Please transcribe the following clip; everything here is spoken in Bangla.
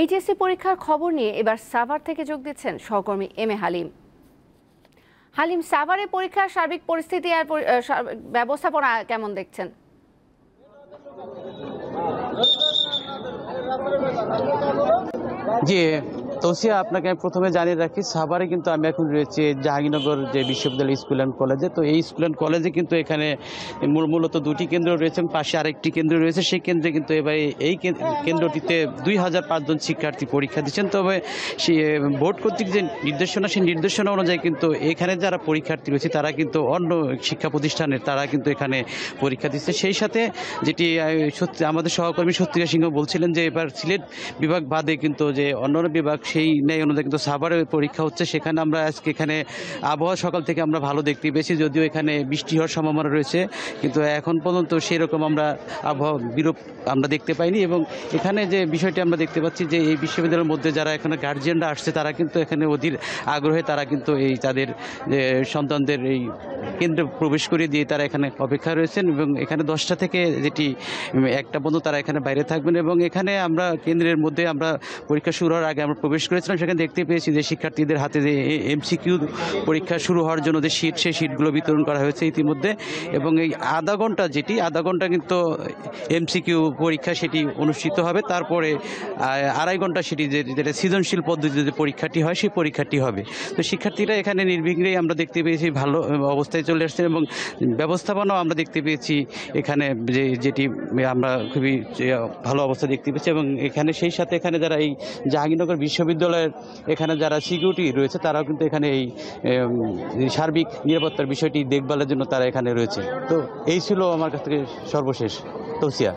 এইচএসসি পরীক্ষার খবর নিয়ে এবার সাভার থেকে যোগ দিচ্ছেন সহকর্মী এম এ হালিম হালিম সাভারে পরীক্ষার সার্বিক পরিস্থিতি আর ব্যবস্থাপনা কেমন দেখছেন জি তৌসিয়া আপনাকে আমি প্রথমে জানিয়ে রাখি সাভারে কিন্তু আমি এখন রয়েছি জাহাঙ্গীরনগর যে বিশ্ববিদ্যালয় স্কুল অ্যান্ড কলেজে তো এই স্কুল অ্যান্ড কলেজে কিন্তু এখানে মূলত দুটি কেন্দ্র রয়েছে পাশে আরেকটি কেন্দ্র রয়েছে সেই কেন্দ্রে কিন্তু এবার এই কেন্দ্রটিতে দুই হাজার পাঁচজন শিক্ষার্থী পরীক্ষা দিচ্ছেন তবে সে বোর্ড কর্তৃক যে নির্দেশনা সেই নির্দেশনা অনুযায়ী কিন্তু এখানে যারা পরীক্ষার্থী রয়েছে তারা কিন্তু অন্য শিক্ষা প্রতিষ্ঠানের তারা কিন্তু এখানে পরীক্ষা দিচ্ছে সেই সাথে যেটি আমাদের সহকর্মী সত্যিকা সিংহ বলছিলেন যে এবার সিলেট বিভাগ বাদে কিন্তু যে অন্যান্য বিভাগ সেই ন্যায় অনুযায়ী কিন্তু সাভারের পরীক্ষা হচ্ছে সেখানে আমরা আজকে এখানে আবহাওয়া সকাল থেকে আমরা ভালো দেখতে পেয়েছি যদিও এখানে বৃষ্টি হওয়ার সম্ভাবনা রয়েছে কিন্তু এখন পর্যন্ত সেরকম আমরা আবহাওয়া বিরূপ আমরা দেখতে পাইনি এবং এখানে যে বিষয়টি আমরা দেখতে পাচ্ছি যে এই বিশ্ববিদ্যালয়ের মধ্যে যারা এখানে গার্জিয়ানরা আসছে তারা কিন্তু এখানে অধীর আগ্রহে তারা কিন্তু এই তাদের সন্তানদের এই কেন্দ্রে প্রবেশ করিয়ে দিয়ে তারা এখানে অপেক্ষা রয়েছেন এবং এখানে দশটা থেকে যেটি একটা পর্যন্ত তারা এখানে বাইরে থাকবেন এবং এখানে আমরা কেন্দ্রের মধ্যে আমরা পরীক্ষা শুরু হওয়ার আগে আমরা প্রবেশ প্রবেশ করেছিলাম সেখানে দেখতে পেয়েছি যে শিক্ষার্থীদের হাতে যে এমসিকিউ পরীক্ষা শুরু হওয়ার জন্য যে শীট সেই শীটগুলো বিতরণ করা হয়েছে ইতিমধ্যে এবং এই আধা ঘন্টা যেটি আধা ঘন্টা কিন্তু এমসিকিউ পরীক্ষা সেটি অনুষ্ঠিত হবে তারপরে আড়াই ঘন্টা সেটি যেটা সৃজনশীল পদ্ধতিতে যে পরীক্ষাটি হয় সেই পরীক্ষাটি হবে তো শিক্ষার্থীরা এখানে নির্বিঘ্নেই আমরা দেখতে পেয়েছি ভালো অবস্থায় চলে আসছেন এবং ব্যবস্থাপনাও আমরা দেখতে পেয়েছি এখানে যে যেটি আমরা খুবই ভালো অবস্থা দেখতে পেয়েছি এবং এখানে সেই সাথে এখানে যারা এই জাহাঙ্গীরনগর বিশ্ববিদ্যালয় বিশ্ববিদ্যালয়ের এখানে যারা সিকিউরিটি রয়েছে তারাও কিন্তু এখানে এই সার্বিক নিরাপত্তার বিষয়টি দেখভালের জন্য তারা এখানে রয়েছে তো এই ছিল আমার কাছ থেকে সর্বশেষ তৌসিয়া